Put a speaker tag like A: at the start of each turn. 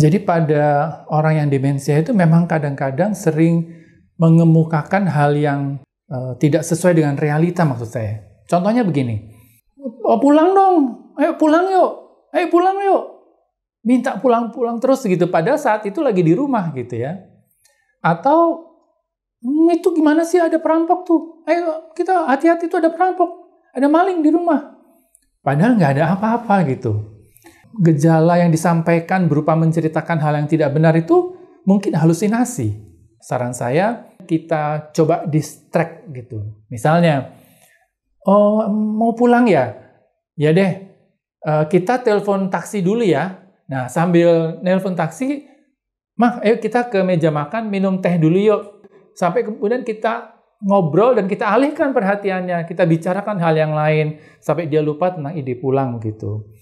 A: Jadi pada orang yang demensia itu memang kadang-kadang sering mengemukakan hal yang uh, tidak sesuai dengan realita maksud saya. Contohnya begini, oh, pulang dong, ayo pulang yuk, ayo pulang yuk, minta pulang-pulang terus gitu. Pada saat itu lagi di rumah gitu ya. Atau
B: hmm, itu gimana sih ada perampok tuh? Ayo kita hati-hati tuh ada perampok, ada maling di rumah.
A: Padahal nggak ada apa-apa gitu gejala yang disampaikan berupa menceritakan hal yang tidak benar itu mungkin halusinasi. Saran saya, kita coba distract gitu. Misalnya, oh mau pulang ya? Ya deh, eh, kita telepon taksi dulu ya. Nah, sambil nelpon taksi, mah ayo kita ke meja makan minum teh dulu yuk. Sampai kemudian kita ngobrol dan kita alihkan perhatiannya, kita bicarakan hal yang lain sampai dia lupa tentang ide pulang gitu.